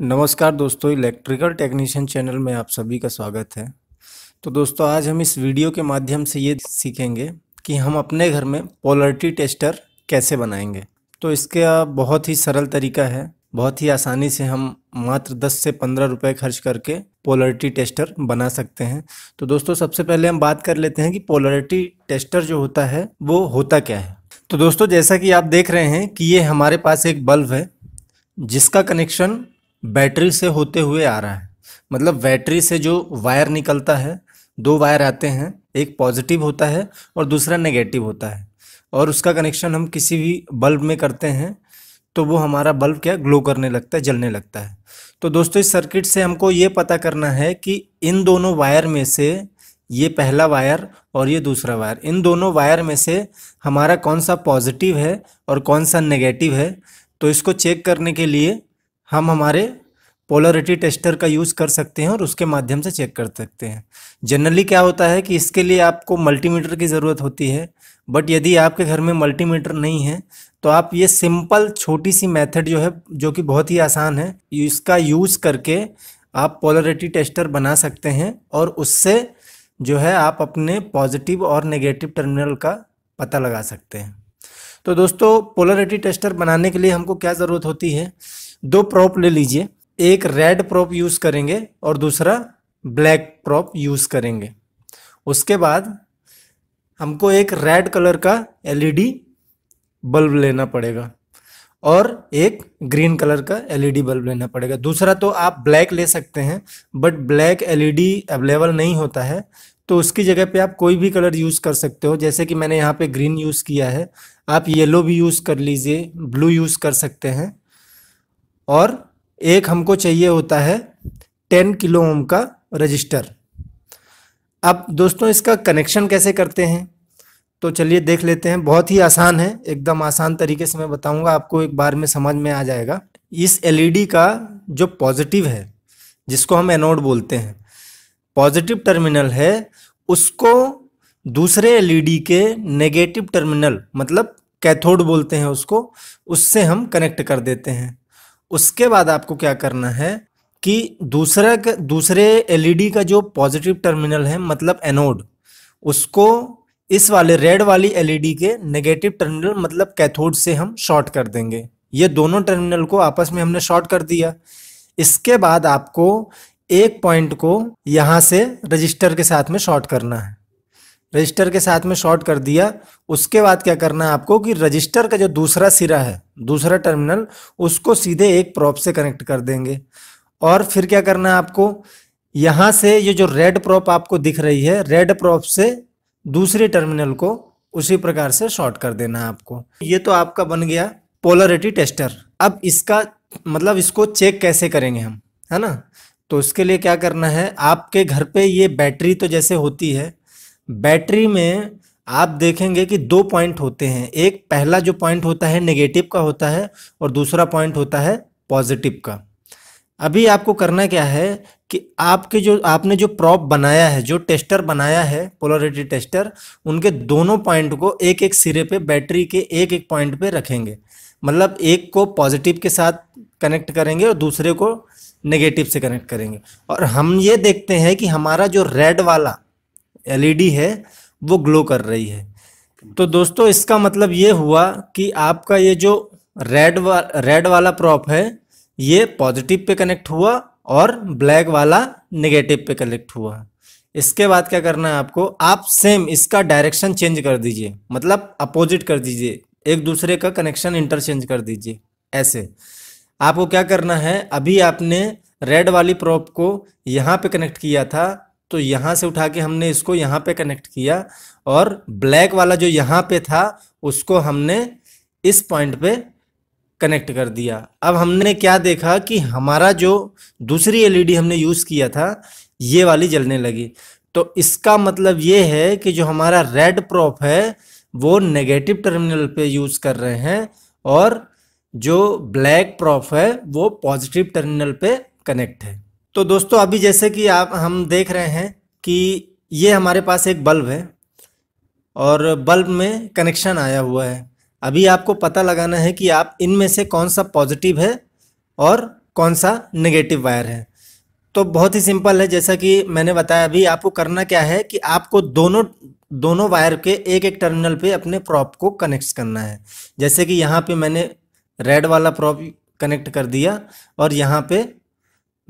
नमस्कार दोस्तों electrical technician channel में आप सभी का स्वागत है तो दोस्तों आज हम इस वीडियो के माध्यम से ये सीखेंगे कि हम अपने घर में पोलरिटी टेस्टर कैसे बनाएंगे तो इसका बहुत ही सरल तरीका है बहुत ही आसानी से हम मात्र 10 से 15 रुपए खर्च करके पोलरिटी टेस्टर बना सकते हैं तो दोस्तों सबसे पहले हम बात कर लेते हैं कि पोलरिटी टेस्टर जो होता है वो होता क्या है तो दोस्तों जैसा कि आप देख रहे हैं कि ये हमारे पास एक बल्ब है जिसका कनेक्शन बैटरी से होते हुए आ रहा है मतलब बैटरी से जो वायर निकलता है दो वायर आते हैं एक पॉजिटिव होता है और दूसरा नेगेटिव होता है और उसका कनेक्शन हम किसी भी बल्ब में करते हैं तो वो हमारा बल्ब क्या ग्लो करने लगता है जलने लगता है तो दोस्तों इस सर्किट से हमको ये पता करना है कि इन दोनों वायर में से ये पहला वायर और ये दूसरा वायर इन दोनों वायर में से हमारा कौन सा पॉजिटिव है और कौन सा नेगेटिव है तो इसको चेक करने के लिए हम हमारे पोलरिटी टेस्टर का यूज़ कर सकते हैं और उसके माध्यम से चेक कर सकते हैं जनरली क्या होता है कि इसके लिए आपको मल्टीमीटर की ज़रूरत होती है बट यदि आपके घर में मल्टीमीटर नहीं है तो आप ये सिंपल छोटी सी मेथड जो है जो कि बहुत ही आसान है इसका यूज़ करके आप पोलरिटी टेस्टर बना सकते हैं और उससे जो है आप अपने पॉजिटिव और नेगेटिव टर्मिनल का पता लगा सकते हैं तो दोस्तों पोलरिटी टेस्टर बनाने के लिए हमको क्या ज़रूरत होती है दो प्रॉप ले लीजिए एक रेड प्रॉप यूज़ करेंगे और दूसरा ब्लैक प्रॉप यूज़ करेंगे उसके बाद हमको एक रेड कलर का एलईडी बल्ब लेना पड़ेगा और एक ग्रीन कलर का एलईडी बल्ब लेना पड़ेगा दूसरा तो आप ब्लैक ले सकते हैं बट ब्लैक एलईडी अवेलेबल नहीं होता है तो उसकी जगह पे आप कोई भी कलर यूज़ कर सकते हो जैसे कि मैंने यहाँ पे ग्रीन यूज़ किया है आप येलो भी यूज़ कर लीजिए ब्लू यूज़ कर सकते हैं और एक हमको चाहिए होता है टेन किलो ओम का रजिस्टर अब दोस्तों इसका कनेक्शन कैसे करते हैं तो चलिए देख लेते हैं बहुत ही आसान है एकदम आसान तरीके से मैं बताऊंगा आपको एक बार में समझ में आ जाएगा इस एलईडी e का जो पॉजिटिव है जिसको हम एनोड बोलते हैं पॉजिटिव टर्मिनल है उसको दूसरे एलईडी e के नेगेटिव टर्मिनल मतलब कैथोड बोलते हैं उसको उससे हम कनेक्ट कर देते हैं उसके बाद आपको क्या करना है कि दूसरा दूसरे एलईडी e का जो पॉजिटिव टर्मिनल है मतलब एनोड उसको इस वाले रेड वाली एलईडी e के नेगेटिव टर्मिनल मतलब कैथोड से हम शॉर्ट कर देंगे ये दोनों टर्मिनल को आपस में हमने शॉर्ट कर दिया इसके बाद आपको एक पॉइंट को यहाँ से रजिस्टर के साथ में शॉर्ट करना है रजिस्टर के साथ में शॉर्ट कर दिया उसके बाद क्या करना है आपको कि रजिस्टर का जो दूसरा सिरा है दूसरा टर्मिनल उसको सीधे एक प्रॉप से कनेक्ट कर देंगे और फिर क्या करना है आपको यहाँ से ये जो रेड प्रॉप आपको दिख रही है रेड प्रॉप से दूसरे टर्मिनल को उसी प्रकार से शॉर्ट कर देना है आपको ये तो आपका बन गया पोलरिटी टेस्टर अब इसका मतलब इसको चेक कैसे करेंगे हम है ना तो इसके लिए क्या करना है आपके घर पे ये बैटरी तो जैसे होती है बैटरी में आप देखेंगे कि दो पॉइंट होते हैं एक पहला जो पॉइंट होता है नेगेटिव का होता है और दूसरा पॉइंट होता है पॉजिटिव का अभी आपको करना क्या है कि आपके जो आपने जो प्रॉप बनाया है जो टेस्टर बनाया है पोलरिटी टेस्टर उनके दोनों पॉइंट को एक एक सिरे पे बैटरी के एक एक पॉइंट पे रखेंगे मतलब एक को पॉजिटिव के साथ कनेक्ट करेंगे और दूसरे को नेगेटिव से कनेक्ट करेंगे और हम ये देखते हैं कि हमारा जो रेड वाला एलईडी है वो ग्लो कर रही है तो दोस्तों इसका मतलब ये हुआ कि आपका ये जो रेड वा रेड वाला प्रॉप है ये पॉजिटिव पे कनेक्ट हुआ और ब्लैक वाला नेगेटिव पे कनेक्ट हुआ इसके बाद क्या करना है आपको आप सेम इसका डायरेक्शन चेंज कर दीजिए मतलब अपोजिट कर दीजिए एक दूसरे का कनेक्शन इंटरचेंज कर दीजिए ऐसे आपको क्या करना है अभी आपने रेड वाली प्रॉप को यहाँ पे कनेक्ट किया था तो यहाँ से उठा के हमने इसको यहाँ पे कनेक्ट किया और ब्लैक वाला जो यहाँ पे था उसको हमने इस पॉइंट पे कनेक्ट कर दिया अब हमने क्या देखा कि हमारा जो दूसरी एलईडी e हमने यूज़ किया था ये वाली जलने लगी तो इसका मतलब ये है कि जो हमारा रेड प्रॉप है वो नेगेटिव टर्मिनल पे यूज़ कर रहे हैं और जो ब्लैक प्रॉप है वो पॉजिटिव टर्मिनल पे कनेक्ट है तो दोस्तों अभी जैसे कि आप हम देख रहे हैं कि ये हमारे पास एक बल्ब है और बल्ब में कनेक्शन आया हुआ है अभी आपको पता लगाना है कि आप इनमें से कौन सा पॉजिटिव है और कौन सा नेगेटिव वायर है तो बहुत ही सिंपल है जैसा कि मैंने बताया अभी आपको करना क्या है कि आपको दोनों दोनों वायर के एक एक टर्मिनल पे अपने प्रॉप को कनेक्ट करना है जैसे कि यहाँ पे मैंने रेड वाला प्रॉप कनेक्ट कर दिया और यहाँ पे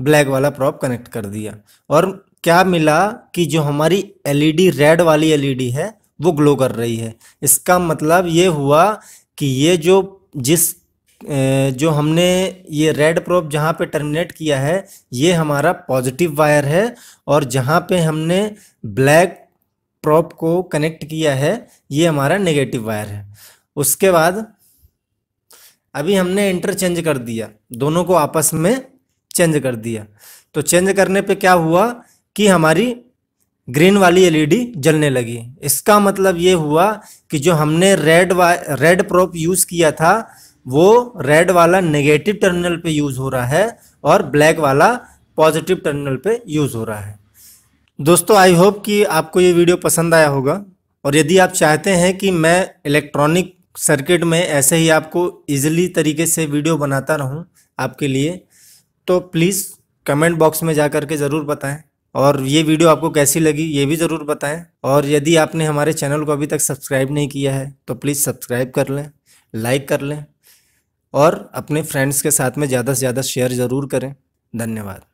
ब्लैक वाला प्रॉप कनेक्ट कर दिया और क्या मिला कि जो हमारी एलईडी रेड e वाली एलईडी e है वो ग्लो कर रही है इसका मतलब ये हुआ कि ये जो जिस जो हमने ये रेड प्रॉप जहाँ पे टर्मिनेट किया है ये हमारा पॉजिटिव वायर है और जहाँ पे हमने ब्लैक प्रॉप को कनेक्ट किया है ये हमारा नेगेटिव वायर है उसके बाद अभी हमने इंटरचेंज कर दिया दोनों को आपस में चेंज कर दिया तो चेंज करने पे क्या हुआ कि हमारी ग्रीन वाली एलईडी जलने लगी इसका मतलब ये हुआ कि जो हमने रेड वा रेड प्रोप यूज़ किया था वो रेड वाला नेगेटिव टर्मिनल पे यूज़ हो रहा है और ब्लैक वाला पॉजिटिव टर्मिनल पे यूज़ हो रहा है दोस्तों आई होप कि आपको ये वीडियो पसंद आया होगा और यदि आप चाहते हैं कि मैं इलेक्ट्रॉनिक सर्किट में ऐसे ही आपको इजीली तरीके से वीडियो बनाता रहूं आपके लिए तो प्लीज़ कमेंट बॉक्स में जा करके ज़रूर बताएं और ये वीडियो आपको कैसी लगी ये भी ज़रूर बताएं और यदि आपने हमारे चैनल को अभी तक सब्सक्राइब नहीं किया है तो प्लीज़ सब्सक्राइब कर लें लाइक कर लें और अपने फ्रेंड्स के साथ में ज़्यादा से ज़्यादा शेयर ज़रूर करें धन्यवाद